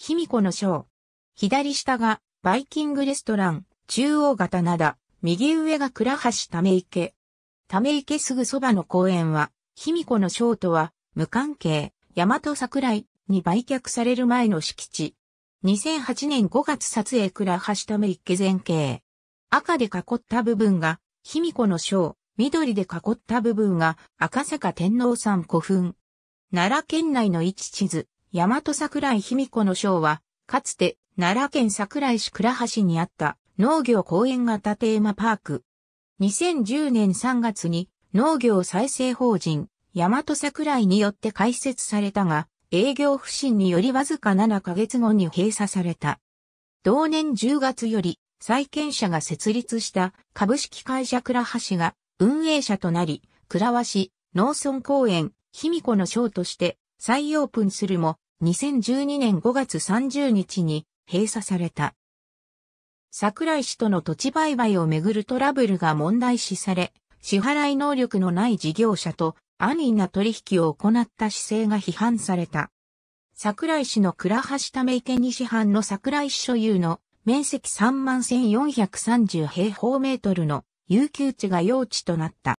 卑弥呼の章。左下が、バイキングレストラン、中央が棚田、右上が倉橋ため池。ため池すぐそばの公園は、卑弥呼の章とは、無関係、大和桜井に売却される前の敷地。2008年5月撮影倉橋ため池前景。赤で囲った部分が、卑弥呼の章、緑で囲った部分が、赤坂天皇山古墳。奈良県内の位置地図。大和桜井卑弥呼の章は、かつて奈良県桜井市倉橋にあった農業公園型テーマパーク。2010年3月に農業再生法人大和桜井によって開設されたが、営業不振によりわずか7ヶ月後に閉鎖された。同年10月より債権者が設立した株式会社倉橋が運営者となり、倉橋、農村公園、卑弥呼の章として再オープンするも、2012年5月30日に閉鎖された。桜井氏との土地売買をめぐるトラブルが問題視され、支払い能力のない事業者と安易な取引を行った姿勢が批判された。桜井市の倉橋ため池西藩の桜井市所有の面積3万1430平方メートルの有給地が用地となった。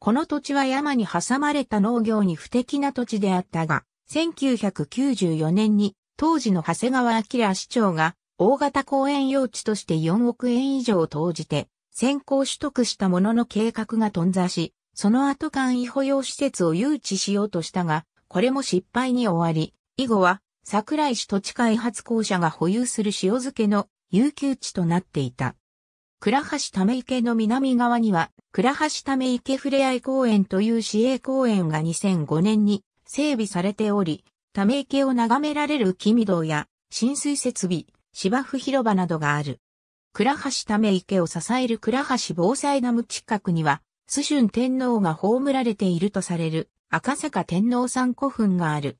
この土地は山に挟まれた農業に不適な土地であったが、1994年に当時の長谷川明市長が大型公園用地として4億円以上を投じて先行取得したものの計画が頓挫し、その後簡易保養施設を誘致しようとしたが、これも失敗に終わり、以後は桜井市土地開発公社が保有する塩漬けの有給地となっていた。倉橋ため池の南側には、倉橋ため池ふれあい公園という市営公園が2005年に整備されており、ため池を眺められる木見道や浸水設備、芝生広場などがある。倉橋ため池を支える倉橋防災ダム近くには、須春天皇が葬られているとされる赤坂天皇山古墳がある。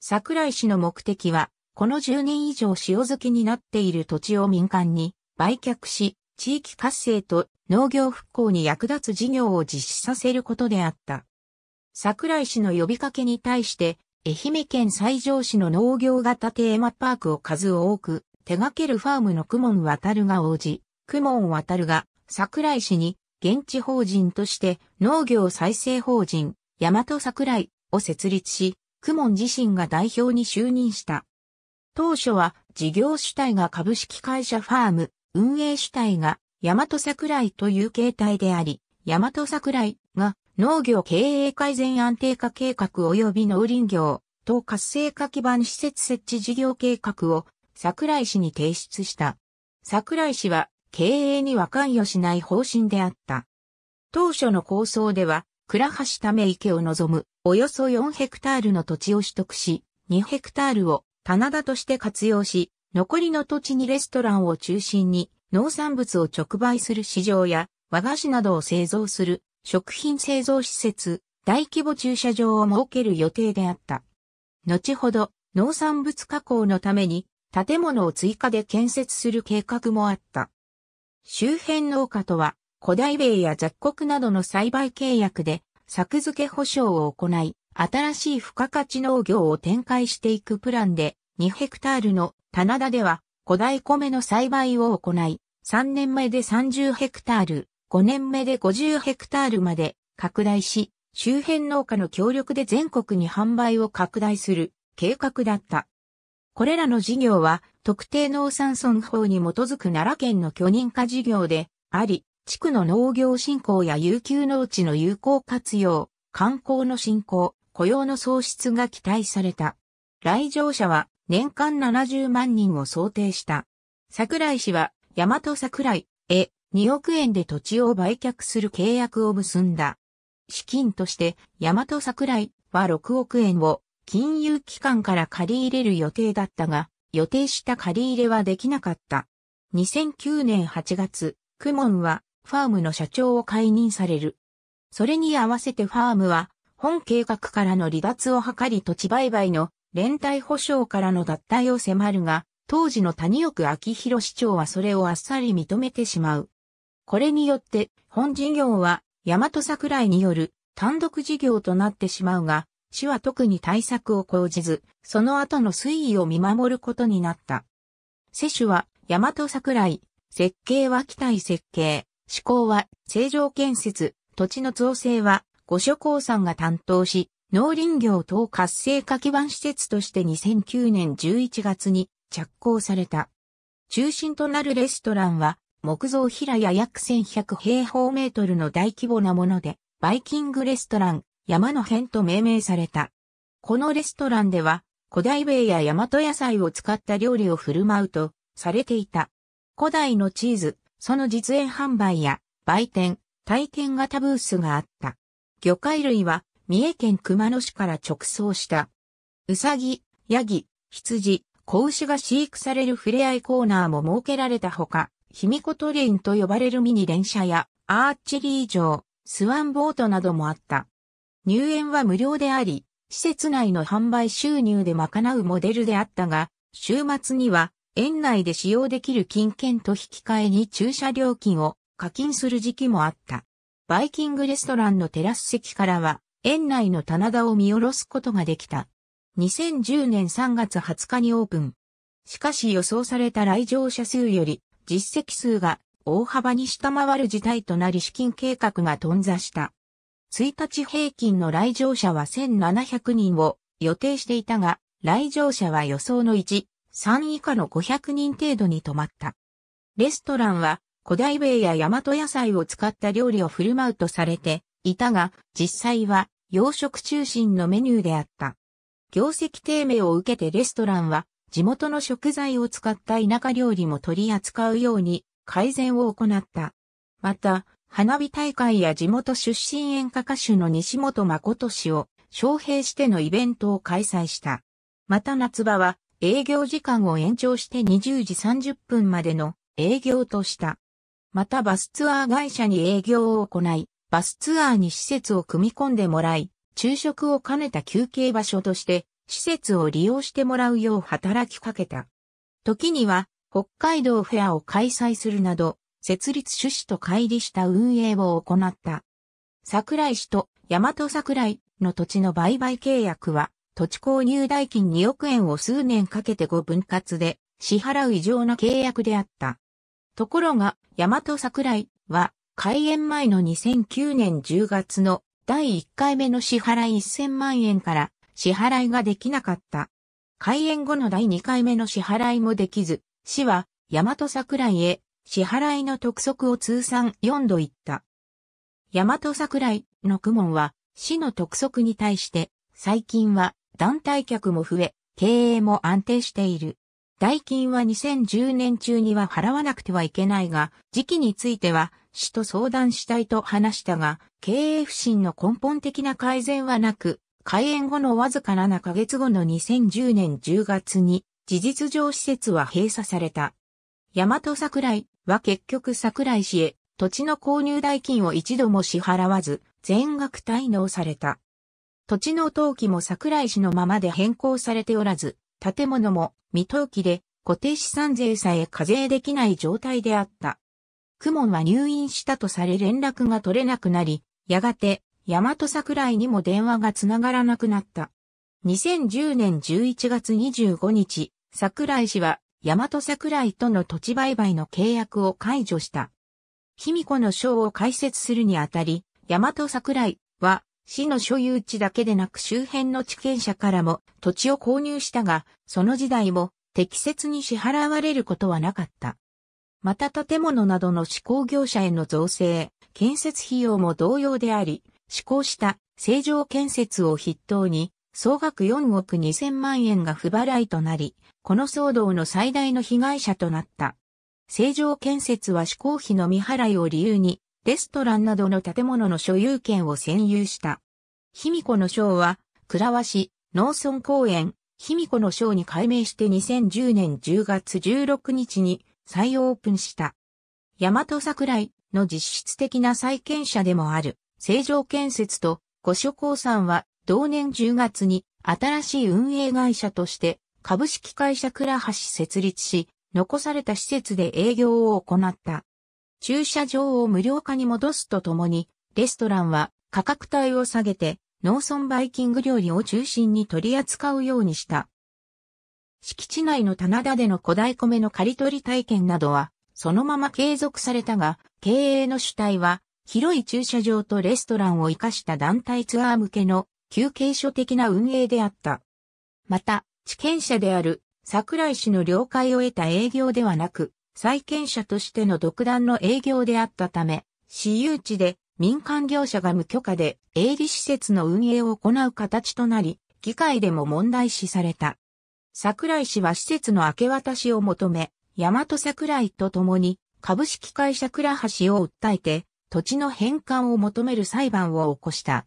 桜井市の目的は、この10年以上塩漬けになっている土地を民間に売却し、地域活性と農業復興に役立つ事業を実施させることであった。桜井氏の呼びかけに対して、愛媛県西条市の農業型テーマパークを数多く手掛けるファームの雲門渡るが応じ、雲門渡るが桜井氏に現地法人として農業再生法人大和桜井を設立し、クモン自身が代表に就任した。当初は事業主体が株式会社ファーム運営主体が大和桜井という形態であり、大和桜井が農業経営改善安定化計画及び農林業等活性化基盤施設設置事業計画を桜井氏に提出した。桜井氏は経営には関与しない方針であった。当初の構想では、倉橋ため池を望むおよそ4ヘクタールの土地を取得し、2ヘクタールを棚田として活用し、残りの土地にレストランを中心に農産物を直売する市場や和菓子などを製造する食品製造施設、大規模駐車場を設ける予定であった。後ほど農産物加工のために建物を追加で建設する計画もあった。周辺農家とは古代米や雑穀などの栽培契約で作付け保証を行い、新しい付加価値農業を展開していくプランで2ヘクタールの棚田では古代米の栽培を行い、3年目で30ヘクタール、5年目で50ヘクタールまで拡大し、周辺農家の協力で全国に販売を拡大する計画だった。これらの事業は特定農産村法に基づく奈良県の許認可事業であり、地区の農業振興や有給農地の有効活用、観光の振興、雇用の創出が期待された。来場者は年間70万人を想定した。桜井氏は、大和桜井へ2億円で土地を売却する契約を結んだ。資金として、大和桜井は6億円を金融機関から借り入れる予定だったが、予定した借り入れはできなかった。2009年8月、クモンはファームの社長を解任される。それに合わせてファームは、本計画からの離脱を図り土地売買の連帯保証からの脱退を迫るが、当時の谷奥明宏市長はそれをあっさり認めてしまう。これによって、本事業は、大和桜井による単独事業となってしまうが、市は特に対策を講じず、その後の推移を見守ることになった。世主は、大和桜井、設計は機体設計、施工は、正常建設、土地の造成は、御所高さんが担当し、農林業等活性化基盤施設として2009年11月に着工された。中心となるレストランは、木造平屋約1100平方メートルの大規模なもので、バイキングレストラン、山の辺と命名された。このレストランでは、古代米や大和野菜を使った料理を振る舞うと、されていた。古代のチーズ、その実演販売や、売店、体験型ブースがあった。魚介類は、三重県熊野市から直送した。うさぎ、ヤギ、羊、子牛が飼育されるふれあいコーナーも設けられたほか、ヒミコ・トレインと呼ばれるミニ電車や、アーチェリー場、スワンボートなどもあった。入園は無料であり、施設内の販売収入で賄うモデルであったが、週末には園内で使用できる金券と引き換えに駐車料金を課金する時期もあった。バイキングレストランのテラス席からは園内の棚田を見下ろすことができた。2010年3月20日にオープン。しかし予想された来場者数より実績数が大幅に下回る事態となり資金計画が頓挫した。1日平均の来場者は1700人を予定していたが、来場者は予想の1、3以下の500人程度に止まった。レストランは古代米や大和野菜を使った料理を振る舞うとされていたが、実際は洋食中心のメニューであった。業績低迷を受けてレストランは地元の食材を使った田舎料理も取り扱うように改善を行った。また、花火大会や地元出身演歌歌手の西本誠氏を招聘してのイベントを開催した。また夏場は営業時間を延長して20時30分までの営業とした。またバスツアー会社に営業を行い、バスツアーに施設を組み込んでもらい、昼食を兼ねた休憩場所として、施設を利用してもらうよう働きかけた。時には、北海道フェアを開催するなど、設立趣旨と乖離した運営を行った。桜井市と大和桜井の土地の売買契約は、土地購入代金2億円を数年かけて5分割で支払う異常な契約であった。ところが、大和桜井は開園前の2009年10月の第1回目の支払い1000万円から支払いができなかった。開園後の第2回目の支払いもできず、市は大和桜井へ支払いの特則を通算4度言った。大和桜井の区門は市の特則に対して最近は団体客も増え、経営も安定している。代金は2010年中には払わなくてはいけないが、時期については氏と相談したいと話したが、経営不振の根本的な改善はなく、開園後のわずか7ヶ月後の2010年10月に、事実上施設は閉鎖された。大和桜井は結局桜井氏へ土地の購入代金を一度も支払わず、全額滞納された。土地の登記も桜井氏のままで変更されておらず、建物も未登記で固定資産税さえ課税できない状態であった。公文は入院したとされ連絡が取れなくなり、やがて、大和桜井にも電話がつながらなくなった。2010年11月25日、桜井氏は、大和桜井との土地売買の契約を解除した。卑弥呼の章を解説するにあたり、大和桜井は、市の所有地だけでなく周辺の地権者からも土地を購入したが、その時代も適切に支払われることはなかった。また建物などの施工業者への造成、建設費用も同様であり、施行した正常建設を筆頭に、総額4億2000万円が不払いとなり、この騒動の最大の被害者となった。正常建設は施工費の未払いを理由に、レストランなどの建物の所有権を占有した。卑弥呼の章は、倉和市、農村公園、卑弥呼の章に改名して2010年10月16日に再オープンした。大和桜井の実質的な債権者でもある、成城建設と五所さんは同年10月に新しい運営会社として株式会社倉橋設立し、残された施設で営業を行った。駐車場を無料化に戻すとともに、レストランは価格帯を下げて農村バイキング料理を中心に取り扱うようにした。敷地内の棚田での古代米の刈り取り体験などは、そのまま継続されたが、経営の主体は、広い駐車場とレストランを活かした団体ツアー向けの休憩所的な運営であった。また、地権者である桜井氏の了解を得た営業ではなく、債権者としての独断の営業であったため、私有地で民間業者が無許可で営利施設の運営を行う形となり、議会でも問題視された。桜井氏は施設の明け渡しを求め、大和桜井と共に株式会社倉橋を訴えて土地の返還を求める裁判を起こした。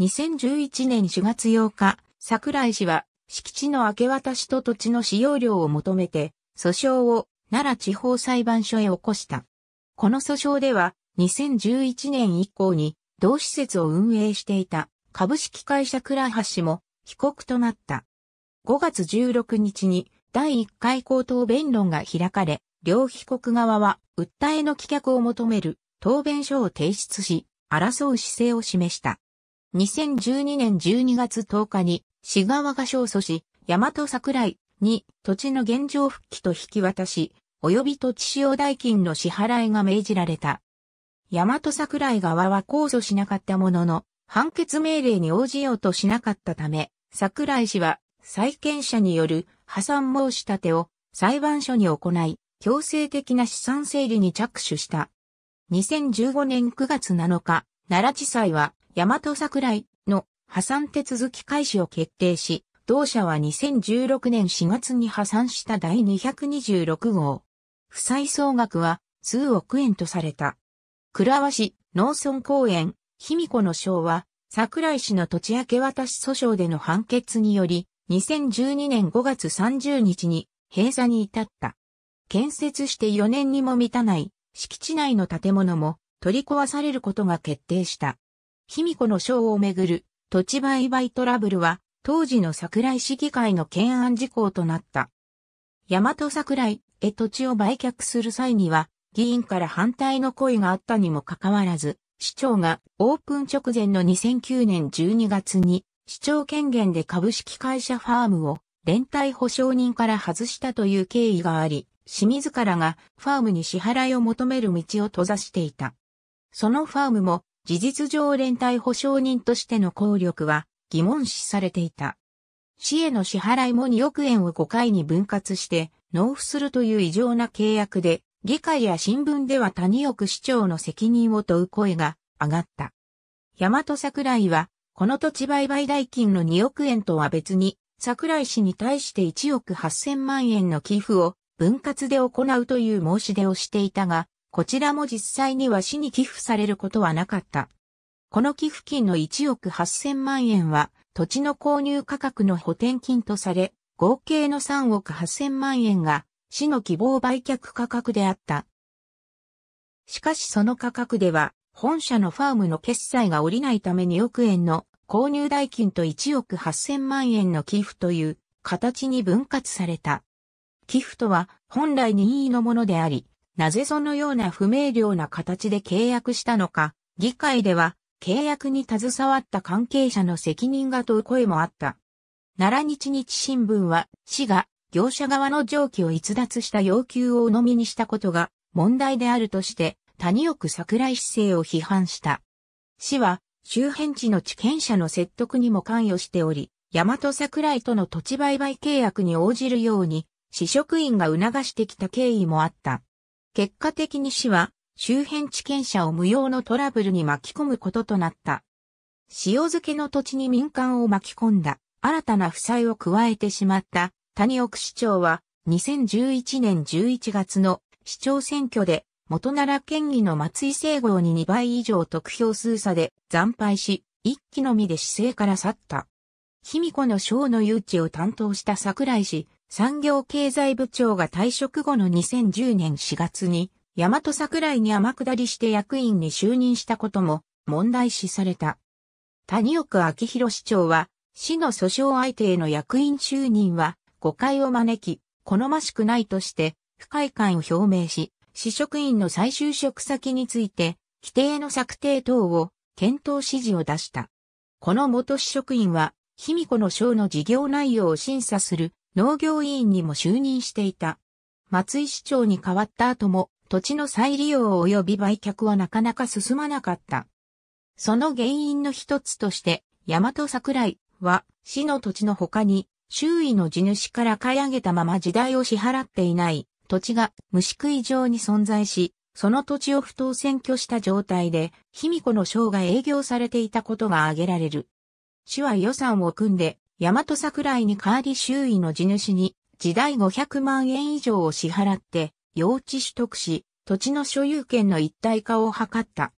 2011年4月8日、桜井氏は敷地の明け渡しと土地の使用料を求めて訴訟を奈良地方裁判所へ起こした。この訴訟では2011年以降に同施設を運営していた株式会社倉橋も被告となった。5月16日に第1回口頭弁論が開かれ、両被告側は訴えの棄却を求める答弁書を提出し、争う姿勢を示した。2012年12月10日に、市側が勝訴し、大和桜井に土地の現状復帰と引き渡し、及び土地使用代金の支払いが命じられた。大和桜井側は控訴しなかったものの、判決命令に応じようとしなかったため、桜井氏は債権者による破産申し立てを裁判所に行い、強制的な資産整理に着手した。2015年9月7日、奈良地裁は、大和桜井の破産手続き開始を決定し、同社は2016年4月に破産した第226号。負債総額は数億円とされた。倉和市農村公園、卑弥呼の章は、桜井氏の土地明け渡し訴訟での判決により、2012年5月30日に閉鎖に至った。建設して4年にも満たない敷地内の建物も取り壊されることが決定した。卑弥呼の章をめぐる土地売買トラブルは当時の桜井市議会の懸案事項となった。大和桜井へ土地を売却する際には議員から反対の声があったにもかかわらず、市長がオープン直前の2009年12月に市長権限で株式会社ファームを連帯保証人から外したという経緯があり、市自らがファームに支払いを求める道を閉ざしていた。そのファームも事実上連帯保証人としての効力は疑問視されていた。市への支払いも2億円を5回に分割して納付するという異常な契約で、議会や新聞では谷奥市長の責任を問う声が上がった。大和桜井はこの土地売買代金の2億円とは別に、桜井氏に対して1億8000万円の寄付を分割で行うという申し出をしていたが、こちらも実際には市に寄付されることはなかった。この寄付金の1億8000万円は、土地の購入価格の補填金とされ、合計の3億8000万円が、市の希望売却価格であった。しかしその価格では、本社のファームの決済が下りないため2億円の購入代金と1億8000万円の寄付という形に分割された。寄付とは本来任意のものであり、なぜそのような不明瞭な形で契約したのか、議会では契約に携わった関係者の責任が問う声もあった。奈良日日新聞は、市が業者側の上記を逸脱した要求を鵜呑みにしたことが問題であるとして、谷奥桜井市政を批判した。市は周辺地の地権者の説得にも関与しており、大和桜井との土地売買契約に応じるように、市職員が促してきた経緯もあった。結果的に市は、周辺地権者を無用のトラブルに巻き込むこととなった。塩漬けの土地に民間を巻き込んだ、新たな負債を加えてしまった谷奥市長は、2011年11月の市長選挙で元奈良県議の松井聖郷に2倍以上得票数差で惨敗し、一期のみで市政から去った。卑弥呼の省の誘致を担当した桜井氏、産業経済部長が退職後の2010年4月に、大和桜井に天下りして役員に就任したことも問題視された。谷岡昭弘市長は、市の訴訟相手への役員就任は誤解を招き、好ましくないとして、不快感を表明し、市職員の再就職先について、規定の策定等を検討指示を出した。この元市職員は、卑弥呼の省の事業内容を審査する農業委員にも就任していた。松井市長に代わった後も、土地の再利用及び売却はなかなか進まなかった。その原因の一つとして、大和桜井は、市の土地の他に、周囲の地主から買い上げたまま時代を支払っていない土地が虫食い状に存在し、その土地を不当占拠した状態で、卑弥呼の省が営業されていたことが挙げられる。市は予算を組んで、大和桜井に代わり周囲の地主に、時代500万円以上を支払って、用地取得し、土地の所有権の一体化を図った。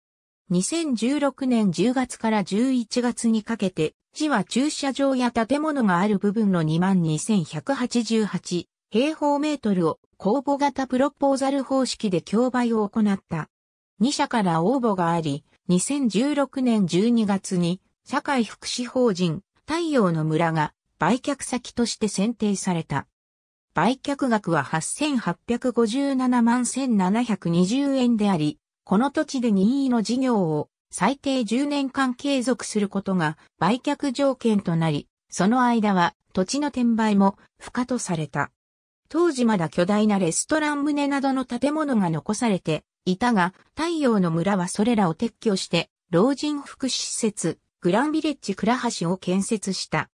2016年10月から11月にかけて、市は駐車場や建物がある部分の22,188平方メートルを公募型プロポーザル方式で競売を行った。2社から応募があり、2016年12月に社会福祉法人太陽の村が売却先として選定された。売却額は8857万1720円であり、この土地で任意の事業を最低10年間継続することが売却条件となり、その間は土地の転売も不可とされた。当時まだ巨大なレストラン棟などの建物が残されていたが、太陽の村はそれらを撤去して、老人福祉施設、グランビレッジ倉橋を建設した。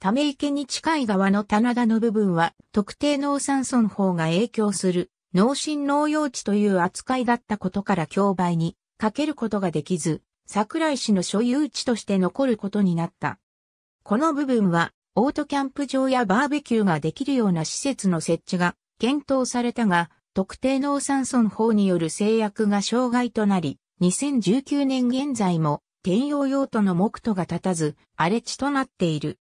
ため池に近い側の棚田の部分は、特定農産村法が影響する、農心農用地という扱いだったことから競売にかけることができず、桜井市の所有地として残ることになった。この部分はオートキャンプ場やバーベキューができるような施設の設置が検討されたが、特定農産村法による制約が障害となり、2019年現在も転用用途の目途が立たず、荒れ地となっている。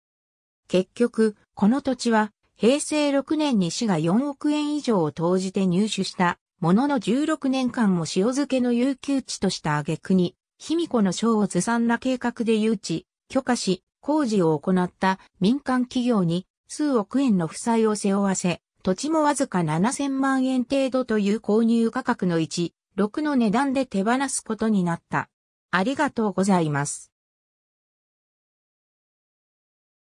結局、この土地は、平成6年に市が4億円以上を投じて入手したものの16年間も塩漬けの有給地とした挙句に、卑弥呼の章をずさんな計画で誘致、許可し、工事を行った民間企業に数億円の負債を背負わせ、土地もわずか7000万円程度という購入価格の1、6の値段で手放すことになった。ありがとうございます。